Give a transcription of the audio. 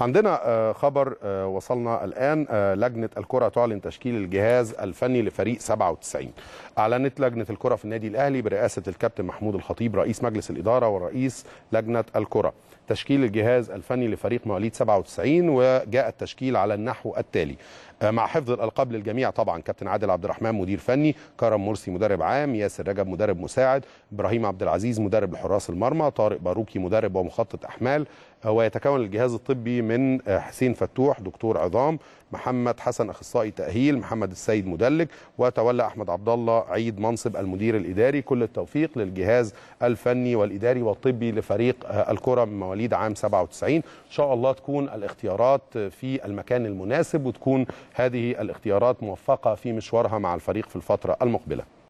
عندنا آه، خبر آه، وصلنا الآن آه، لجنة الكرة تعلن تشكيل الجهاز الفني لفريق 97 أعلنت لجنة الكرة في النادي الأهلي برئاسة الكابتن محمود الخطيب رئيس مجلس الإدارة ورئيس لجنة الكرة تشكيل الجهاز الفني لفريق مواليد 97 وجاء التشكيل على النحو التالي مع حفظ الالقاب للجميع طبعا كابتن عادل عبد الرحمن مدير فني كرم مرسي مدرب عام ياسر رجب مدرب مساعد ابراهيم عبد العزيز مدرب لحراس المرمى طارق باروكي مدرب ومخطط احمال هو يتكون الجهاز الطبي من آه، حسين فتوح دكتور عظام محمد حسن اخصائي تاهيل محمد السيد مدلج وتولى احمد عبد الله عيد منصب المدير الاداري كل التوفيق للجهاز الفني والاداري والطبي لفريق آه، الكره من مواليد عام 97 ان شاء الله تكون الاختيارات آه، في المكان المناسب وتكون هذه الاختيارات موفقه في مشوارها مع الفريق في الفتره المقبله